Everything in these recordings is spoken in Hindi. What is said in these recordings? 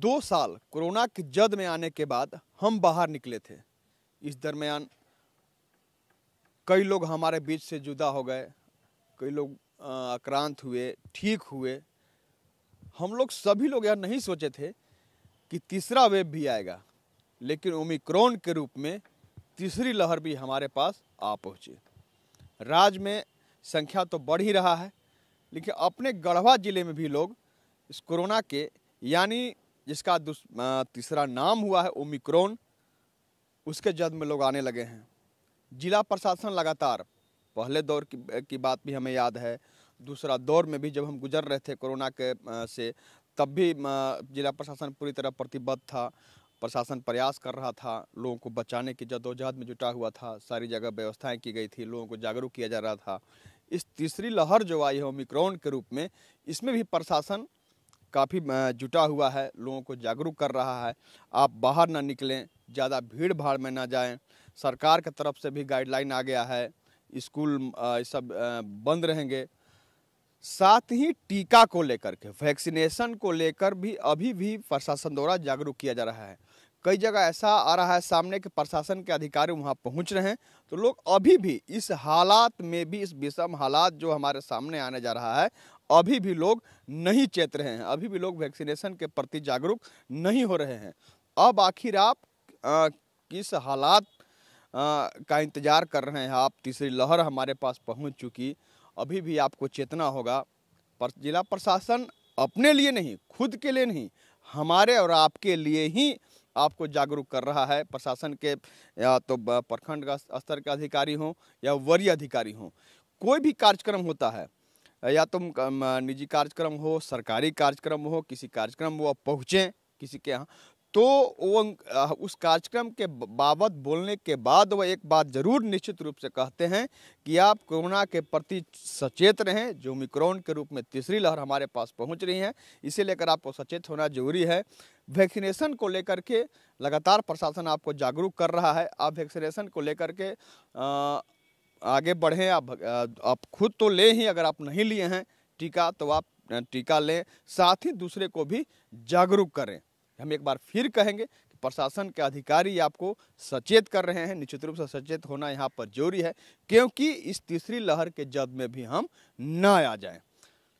दो साल कोरोना की जद में आने के बाद हम बाहर निकले थे इस दरमियान कई लोग हमारे बीच से जुदा हो गए कई लोग आक्रांत हुए ठीक हुए हम लोग सभी लोग यह नहीं सोचे थे कि तीसरा वेब भी आएगा लेकिन ओमिक्रोन के रूप में तीसरी लहर भी हमारे पास आ पहुँची राज्य में संख्या तो बढ़ ही रहा है लेकिन अपने गढ़वा ज़िले में भी लोग इस कोरोना के यानी जिसका तीसरा नाम हुआ है ओमिक्रोन उसके जद में लोग आने लगे हैं जिला प्रशासन लगातार पहले दौर की, की बात भी हमें याद है दूसरा दौर में भी जब हम गुजर रहे थे कोरोना के से तब भी जिला प्रशासन पूरी तरह प्रतिबद्ध था प्रशासन प्रयास कर रहा था लोगों को बचाने की जदोजहद में जुटा हुआ था सारी जगह व्यवस्थाएं की गई थी लोगों को जागरूक किया जा रहा था इस तीसरी लहर जो आई है ओमिक्रोन के रूप में इसमें भी प्रशासन काफ़ी जुटा हुआ है लोगों को जागरूक कर रहा है आप बाहर ना निकलें ज़्यादा भीड़ भाड़ में ना जाएं सरकार की तरफ से भी गाइडलाइन आ गया है स्कूल सब बंद रहेंगे साथ ही टीका को लेकर के वैक्सीनेशन को लेकर भी अभी भी प्रशासन द्वारा जागरूक किया जा रहा है कई जगह ऐसा आ रहा है सामने कि प्रशासन के अधिकारी वहाँ पहुँच रहे हैं तो लोग अभी भी इस हालात में भी इस विषम हालात जो हमारे सामने आने जा रहा है अभी भी लोग नहीं चेत रहे हैं अभी भी लोग वैक्सीनेशन के प्रति जागरूक नहीं हो रहे हैं अब आखिर आप आ, किस हालात का इंतज़ार कर रहे हैं आप तीसरी लहर हमारे पास पहुंच चुकी अभी भी आपको चेतना होगा पर जिला प्रशासन अपने लिए नहीं खुद के लिए नहीं हमारे और आपके लिए ही आपको जागरूक कर रहा है प्रशासन के या तो प्रखंड स्तर के अधिकारी हों या वरीय अधिकारी हों कोई भी कार्यक्रम होता है या तुम निजी कार्यक्रम हो सरकारी कार्यक्रम हो किसी कार्यक्रम वो पहुँचें किसी के यहाँ तो वो उस कार्यक्रम के बाबत बोलने के बाद वह एक बात ज़रूर निश्चित रूप से कहते हैं कि आप कोरोना के प्रति सचेत रहें जो ओमिक्रॉन के रूप में तीसरी लहर हमारे पास पहुंच रही है इसे लेकर आपको सचेत होना जरूरी है वैक्सीनेशन को लेकर के लगातार प्रशासन आपको जागरूक कर रहा है आप वैक्सीनेशन को लेकर के आगे बढ़ें आप आप खुद तो ले ही अगर आप नहीं लिए हैं टीका तो आप टीका लें साथ ही दूसरे को भी जागरूक करें हम एक बार फिर कहेंगे कि प्रशासन के अधिकारी आपको सचेत कर रहे हैं निश्चित रूप से सचेत होना यहाँ पर जरूरी है क्योंकि इस तीसरी लहर के जद में भी हम ना आ जाएं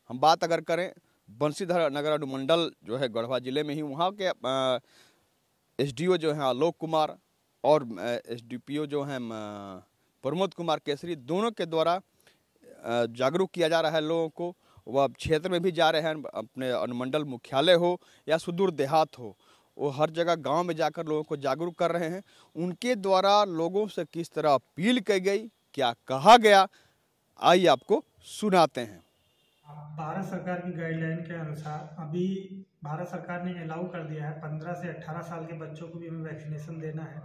हम बात अगर करें बंसीधर नगर अनुमंडल जो है गढ़वा जिले में ही वहाँ के एसडीओ जो हैं आलोक कुमार और एसडीपीओ जो हैं प्रमोद कुमार केसरी दोनों के द्वारा जागरूक किया जा रहा है लोगों को वह क्षेत्र में भी जा रहे हैं अपने अनुमंडल मुख्यालय हो या सुदूर देहात हो वो हर जगह गांव में जाकर लोगों को जागरूक कर रहे हैं उनके द्वारा लोगों से किस तरह अपील की गई क्या कहा गया आइए आपको सुनाते हैं भारत सरकार की गाइडलाइन के अनुसार अभी भारत सरकार ने अलाउ कर दिया है पंद्रह से अट्ठारह साल के बच्चों को भी हमें वैक्सीनेशन देना है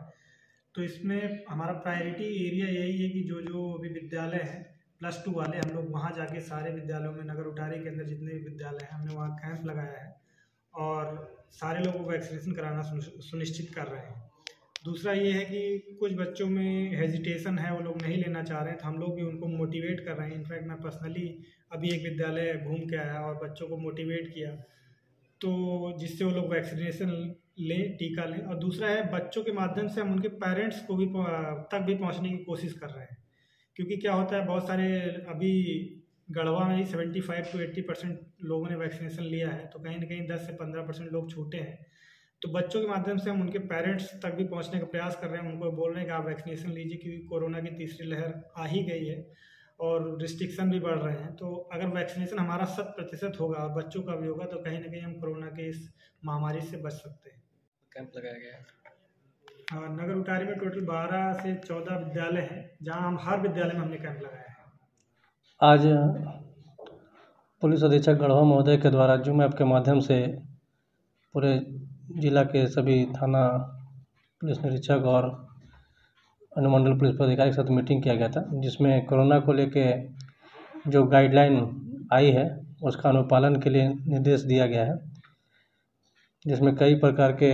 तो इसमें हमारा प्रायोरिटी एरिया यही है कि जो जो अभी विद्यालय हैं प्लस टू वाले हम लोग वहाँ जाके सारे विद्यालयों में नगर उठारे के अंदर जितने भी विद्यालय हैं हमने वहाँ कैंप लगाया है और सारे लोगों को वैक्सीनेशन कराना सुनिश्चित कर रहे हैं दूसरा ये है कि कुछ बच्चों में हेजिटेशन है वो लोग नहीं लेना चाह रहे हैं तो हम लोग भी उनको मोटिवेट कर रहे हैं इनफैक्ट मैं पर्सनली अभी एक विद्यालय घूम के आया और बच्चों को मोटिवेट किया तो जिससे वो लोग वैक्सीनेशन लें टीका लें और दूसरा है बच्चों के माध्यम से हम उनके पेरेंट्स को भी तक भी पहुंचने की कोशिश कर रहे हैं क्योंकि क्या होता है बहुत सारे अभी गढ़वा में ही seventy five to eighty percent लोगों ने वैक्सीनेशन लिया है तो कहीं ना कहीं दस से पंद्रह परसेंट लोग छूटे हैं तो बच्चों के माध्यम से हम उनके पेरेंट्स तक भी पहुंचने का प्रयास कर रहे हैं उनको बोल रहे हैं कि आप वैक्सीनेशन लीजिए क्योंकि कोरोना की तीसरी लहर आ ही गई है और रिस्ट्रिक्शन भी बढ़ रहे हैं तो अगर वैक्सीनेशन हमारा शत प्रतिशत होगा और बच्चों का भी होगा तो कहीं ना कहीं हम कोरोना के इस महामारी से बच सकते हैं कैंप लगाया गया है हाँ, नगर उटारी में टोटल बारह से चौदह विद्यालय हैं जहां हम हर विद्यालय में हमने कैंप लगाया है आज पुलिस अधीक्षक गढ़वा महोदय के द्वारा जूम ऐप के माध्यम से पूरे जिला के सभी थाना पुलिस निरीक्षक और अनुमंडल पुलिस पदाधिकारी के साथ मीटिंग किया गया था जिसमें कोरोना को लेके जो गाइडलाइन आई है उसका अनुपालन के लिए निर्देश दिया गया है जिसमें कई प्रकार के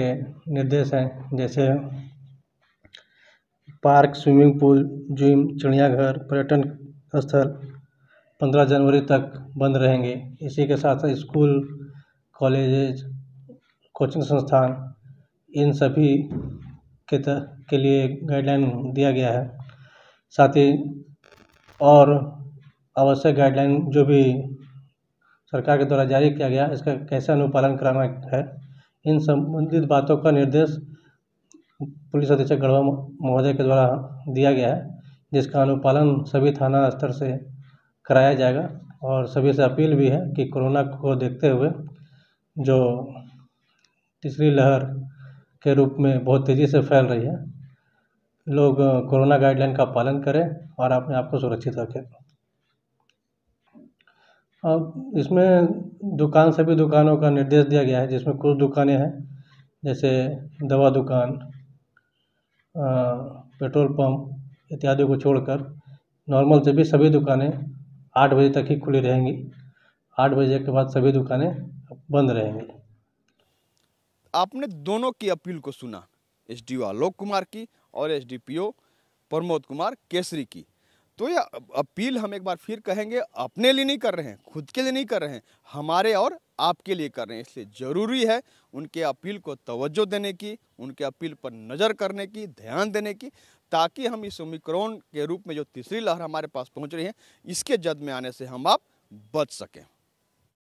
निर्देश हैं जैसे पार्क स्विमिंग पूल जिम चिड़ियाघर पर्यटन स्थल पंद्रह जनवरी तक बंद रहेंगे इसी के साथ साथ स्कूल कॉलेजेज कोचिंग संस्थान इन सभी के त के लिए गाइडलाइन दिया गया है साथ ही और आवश्यक गाइडलाइन जो भी सरकार के द्वारा जारी किया गया इसका कैसे अनुपालन कराना है इन संबंधित बातों का निर्देश पुलिस अधीक्षक गढ़वा महोदय के द्वारा दिया गया है जिसका अनुपालन सभी थाना स्तर से कराया जाएगा और सभी से अपील भी है कि कोरोना को देखते हुए जो तीसरी लहर के रूप में बहुत तेज़ी से फैल रही है लोग कोरोना गाइडलाइन का पालन करें और अपने आप को सुरक्षित रखें अब इसमें दुकान सभी दुकानों का निर्देश दिया गया है जिसमें कुछ दुकानें हैं जैसे दवा दुकान पेट्रोल पंप इत्यादि को छोड़कर नॉर्मल से भी सभी दुकानें आठ बजे तक ही खुली रहेंगी आठ बजे के बाद सभी दुकानें बंद रहेंगी आपने दोनों की अपील को सुना एसडीओ आलोक कुमार की और एसडीपीओ प्रमोद कुमार केसरी की तो ये अपील हम एक बार फिर कहेंगे अपने लिए नहीं कर रहे हैं खुद के लिए नहीं कर रहे हैं हमारे और आपके लिए कर रहे हैं इसलिए ज़रूरी है उनके अपील को तवज्जो देने की उनके अपील पर नज़र करने की ध्यान देने की ताकि हम इस ओमिक्रोन के रूप में जो तीसरी लहर हमारे पास पहुंच रही है इसके जद में आने से हम आप बच सकें